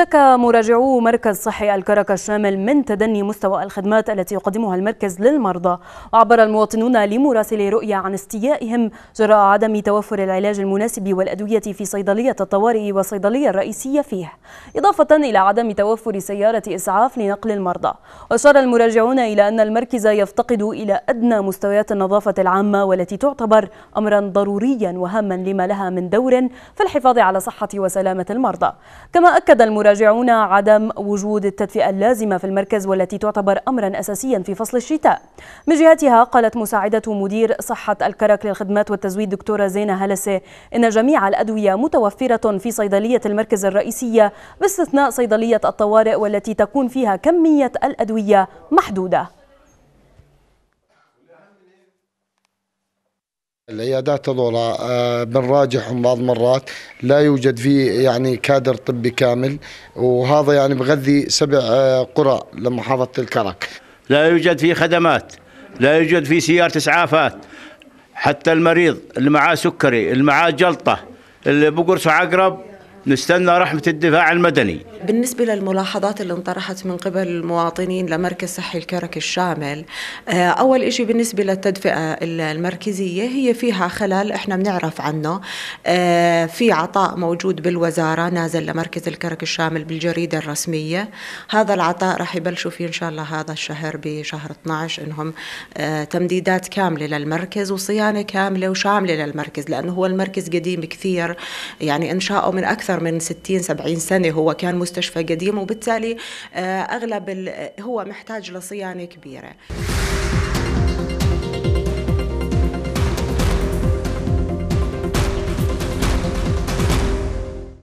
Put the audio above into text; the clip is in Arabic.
اشتكى مراجعو مركز صحي الكرك الشامل من تدني مستوى الخدمات التي يقدمها المركز للمرضى وعبر المواطنون لمراسلي رؤيا عن استيائهم جراء عدم توفر العلاج المناسب والأدوية في صيدلية الطوارئ والصيدلية الرئيسية فيه إضافة إلى عدم توفر سيارة إسعاف لنقل المرضى وأشار المراجعون إلى أن المركز يفتقد إلى أدنى مستويات النظافة العامة والتي تعتبر أمرا ضروريا وهاما لما لها من دور في الحفاظ على صحة وسلامة المرضى كما أكد المراجعون يراجعون عدم وجود التدفئة اللازمة في المركز والتي تعتبر أمرا أساسيا في فصل الشتاء من جهتها قالت مساعدة مدير صحة الكرك للخدمات والتزويد دكتورة زينة هلسة إن جميع الأدوية متوفرة في صيدلية المركز الرئيسية باستثناء صيدلية الطوارئ والتي تكون فيها كمية الأدوية محدودة العيادات هذولا آه، بنراجعهم بعض مرات لا يوجد في يعني كادر طبي كامل وهذا يعني بغذي سبع آه، قرى لمحافظه الكرك. لا يوجد في خدمات، لا يوجد في سياره اسعافات، حتى المريض اللي معاه سكري، اللي معاه جلطه، اللي بقرصه عقرب نستنى رحمة الدفاع المدني بالنسبة للملاحظات اللي انطرحت من قبل المواطنين لمركز صحي الكرك الشامل آه، أول شيء بالنسبة للتدفئة المركزية هي فيها خلل إحنا بنعرف عنه آه، في عطاء موجود بالوزارة نازل لمركز الكرك الشامل بالجريدة الرسمية هذا العطاء راح يبلشوا فيه إن شاء الله هذا الشهر بشهر 12 إنهم آه، تمديدات كاملة للمركز وصيانة كاملة وشاملة للمركز لأنه هو المركز قديم كثير يعني إنشاؤه من أكثر أكثر من 60 70 سنة هو كان مستشفى قديم وبالتالي آه، أغلب هو محتاج لصيانة كبيرة